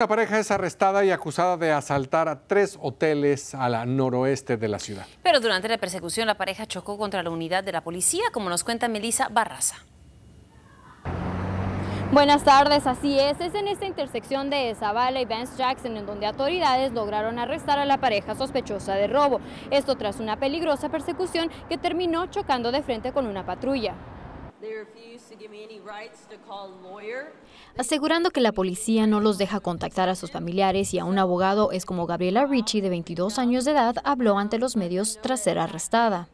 La pareja es arrestada y acusada de asaltar a tres hoteles a la noroeste de la ciudad. Pero durante la persecución la pareja chocó contra la unidad de la policía, como nos cuenta Melissa Barraza. Buenas tardes, así es, es en esta intersección de Zavala y Vance Jackson en donde autoridades lograron arrestar a la pareja sospechosa de robo, esto tras una peligrosa persecución que terminó chocando de frente con una patrulla asegurando que la policía no los deja contactar a sus familiares y a un abogado es como Gabriela Ricci, de 22 años de edad, habló ante los medios tras ser arrestada.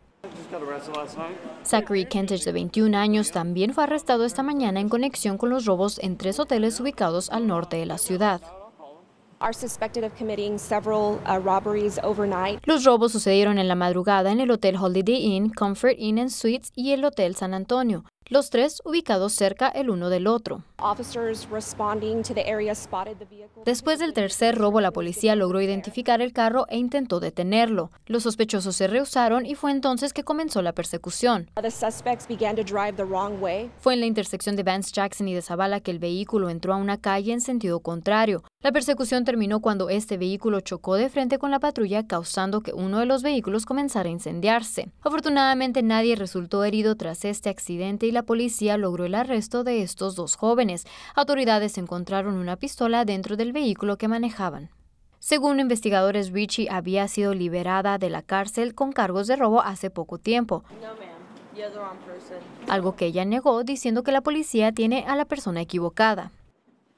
Zachary Kentich, de 21 años, también fue arrestado esta mañana en conexión con los robos en tres hoteles ubicados al norte de la ciudad. Uh, los robos sucedieron en la madrugada en el Hotel Holiday Inn, Comfort Inn and Suites y el Hotel San Antonio los tres ubicados cerca el uno del otro. Después del tercer robo, la policía logró identificar el carro e intentó detenerlo. Los sospechosos se rehusaron y fue entonces que comenzó la persecución. Fue en la intersección de Vance Jackson y de Zavala que el vehículo entró a una calle en sentido contrario. La persecución terminó cuando este vehículo chocó de frente con la patrulla, causando que uno de los vehículos comenzara a incendiarse. Afortunadamente, nadie resultó herido tras este accidente y la policía logró el arresto de estos dos jóvenes. Autoridades encontraron una pistola dentro del vehículo que manejaban. Según investigadores, Richie había sido liberada de la cárcel con cargos de robo hace poco tiempo. Algo que ella negó diciendo que la policía tiene a la persona equivocada.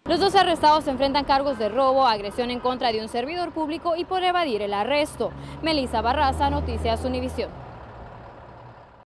Los dos arrestados enfrentan cargos de robo, agresión en contra de un servidor público y por evadir el arresto. Melissa Barraza, Noticias Univisión.